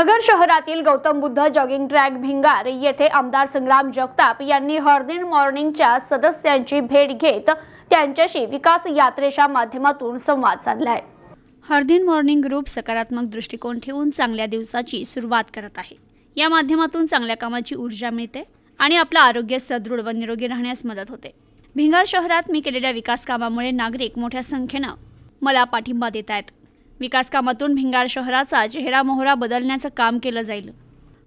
नगर शहरातील Gautam Buddha jogging track Bhingar येथे आमदार संग्राम जगताप यांनी हरदिन मॉर्निंगच्या सदस्यांची भेट घेत त्यांच्याशी विकास यात्रेच्या माध्यमातून संवाद साधला आहे हरदिन मॉर्निंग ग्रुप सकारात्मक दृष्टिकोन ठेवून चांगल्या दिवसाची सुरुवात करत आहे या माध्यमातून चांगल्या कामाची ऊर्जा मिळते आणि आपलं आरोग्य सदृढ व निरोगी राहण्यास मदत होते भिंगार शहरात मी केलेल्या विकास कामामुळे नागरिक मोठ्या संख्येनं मला पाठिंबा देत आहेत विकासकामातून भिंगार शहराचा चेहरा मोहरा बदलण्याचं काम केलं जाईल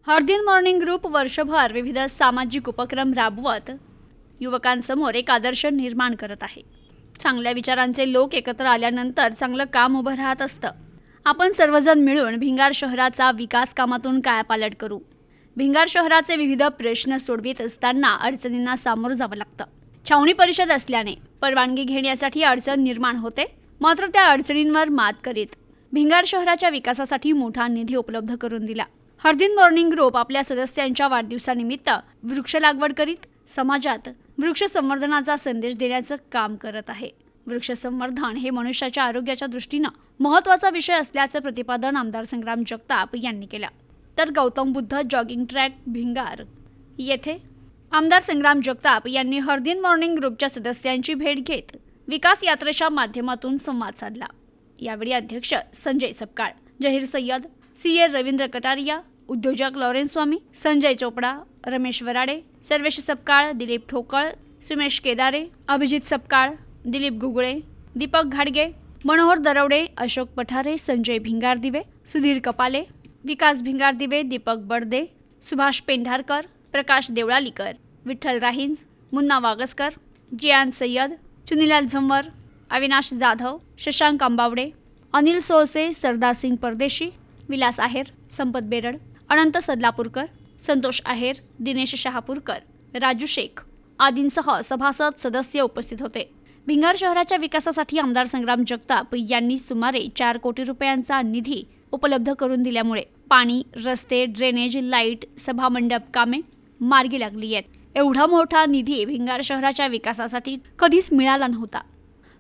हरदिन मॉर्निंग ग्रुप वर्षभर विविध सामाजिक उपक्रम राबवत युवकांसमोर एक आदर्श निर्माण करत आहे चांगल्या विचारांचे लोक एकत्र आल्यानंतर चांगलं काम उभं राहत असतं आपण सर्वजण मिळून भिंगार शहराचा विकास कामातून कायापालट करू भिंगार शहराचे विविध प्रश्न सोडवित असताना अडचणींना सामोरं जावं लागतं छावणी परिषद असल्याने परवानगी घेण्यासाठी अडचण निर्माण होते मात्र त्या अडचणींवर मात करीत भिंगार शहराच्या विकासासाठी मोठा निधी उपलब्ध करून दिला हरदिन मॉर्निंग ग्रुप आपल्या सदस्यांच्या वाढदिवसानिमित्त वृक्ष लागवड करीत समाजात वृक्ष संवर्धनाचा संदेश देण्याचं काम करत आहे वृक्ष संवर्धन हे मनुष्याच्या आरोग्याच्या दृष्टीनं महत्वाचा विषय असल्याचं प्रतिपादन आमदार संग्राम जगताप यांनी केलं तर गौतम बुद्ध जॉगिंग ट्रॅक भिंगार येथे आमदार संग्राम जगताप यांनी हरदिन मॉर्निंग ग्रुपच्या सदस्यांची भेट घेत विकास यात्रेच्या माध्यमातून संवाद साधला यावेळी अध्यक्ष संजय सपकाळ जहीर सय्यद सी ए रवींद्र कटारिया उद्योजक लॉरेन्स स्वामी संजय चोपडा रमेश वराडे सर्वेश सपकाळ दिलीप ठोकळ सुमेश केदारे अभिजित सपकाळ दिलीप गुगळे दीपक घाडगे मनोहर दरवडे अशोक पठारे संजय भिंगार दिवे सुधीर कपाले विकास भिंगार दिवे दीपक बडदे सुभाष पेंढारकर प्रकाश देवळालीकर विठ्ठल राहिंज मुन्ना वागसकर जियान सय्यद चुनीलाल झंवर अविनाश जाधव शशांक अंबावडे अनिल सोळसे सरदारसिंग परदेशी विलास आहेर संपत बेरड अनंत सदलापूरकर संतोष आहेर दिनेश शहापूरकर राजू शेख आदींसह सभासद सदस्य उपस्थित होते भिंगार शहराच्या विकासासाठी आमदार संग्राम जगताप यांनी सुमारे चार कोटी रुपयांचा निधी उपलब्ध करून दिल्यामुळे पाणी रस्ते ड्रेनेज लाईट सभामंडप कामे मार्गी लागली आहेत एवढा मोठा निधी भिंगार शहराच्या विकासासाठी कधीच मिळाला नव्हता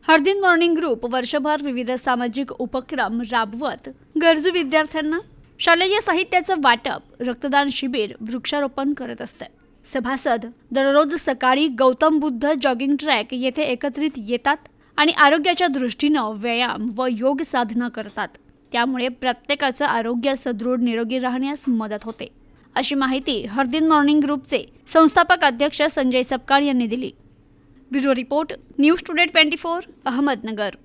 हरदिन मॉर्निंग ग्रुप वर्षभर विविध सामाजिक उपक्रम राबवत गरजू विद्यार्थ्यांना शालेय साहित्याचं वाटप रक्तदान शिबिर वृक्षारोपण करत असते सभासद दररोज सकाळी गौतम बुद्ध जॉगिंग ट्रॅक येथे एकत्रित येतात आणि आरोग्याच्या दृष्टीनं व्यायाम व योग साधना करतात त्यामुळे प्रत्येकाचं आरोग्य सदृढ निरोगी राहण्यास मदत होते अशी माहिती हरदिन मॉर्निंग ग्रुपचे संस्थापक अध्यक्ष संजय सपकाळ यांनी दिली bureau report news today twenty four Ahmednagar